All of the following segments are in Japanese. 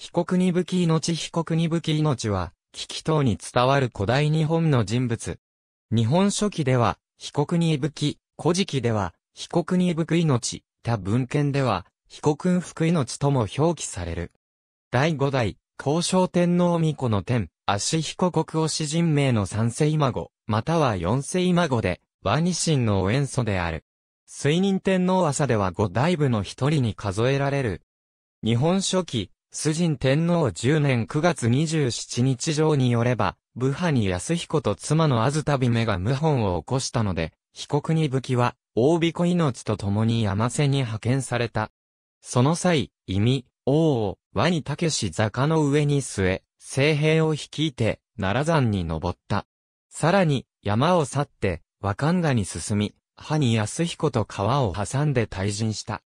被告に武器命被告に武器命は、危機等に伝わる古代日本の人物。日本書紀では、被告に武器、古事記では、被告に武器命、他文献では、被告福命とも表記される。第五代、交渉天皇御子の天、足彦国を詩人名の三世今または四世今で、和二神のお塩素である。水任天皇朝では五大部の一人に数えられる。日本書紀、主人天皇10年9月27日上によれば、武派に安彦と妻のた旅目が謀反を起こしたので、被告に武器は、大彦命と共に山瀬に派遣された。その際、意味、王を、和に武し坂の上に据え、聖兵を率いて、奈良山に登った。さらに、山を去って、若んがに進み、派に安彦と川を挟んで退陣した。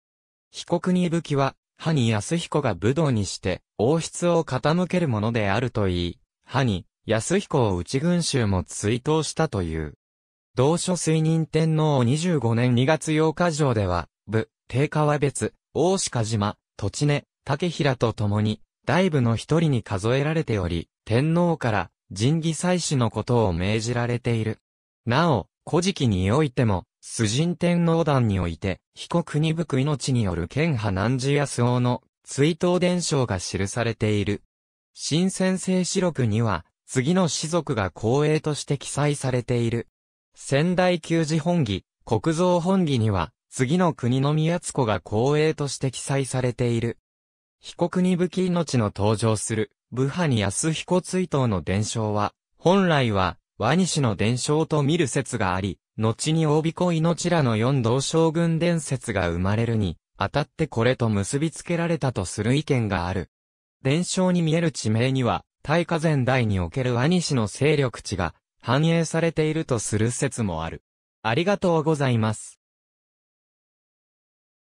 被告に武器は、歯に安彦が武道にして、王室を傾けるものであると言い、歯に安彦を内群衆も追悼したという。同書水任天皇25年2月8日上では、部、定川別、大鹿島、土地根、竹平と共に、大部の一人に数えられており、天皇から、神義祭祀のことを命じられている。なお、古事記においても、崇神天皇団において、被告に吹く命による剣派南寺康夫の追悼伝承が記されている。新先生史録には、次の士族が公営として記載されている。仙台旧寺本義、国蔵本義には、次の国の宮津子が公営として記載されている。被告に武器命の登場する、武派に安彦追悼の伝承は、本来は、和西の伝承と見る説があり、後に帯子命らの四道将軍伝説が生まれるに、あたってこれと結びつけられたとする意見がある。伝承に見える地名には、大火前代における兄氏の勢力値が反映されているとする説もある。ありがとうございます。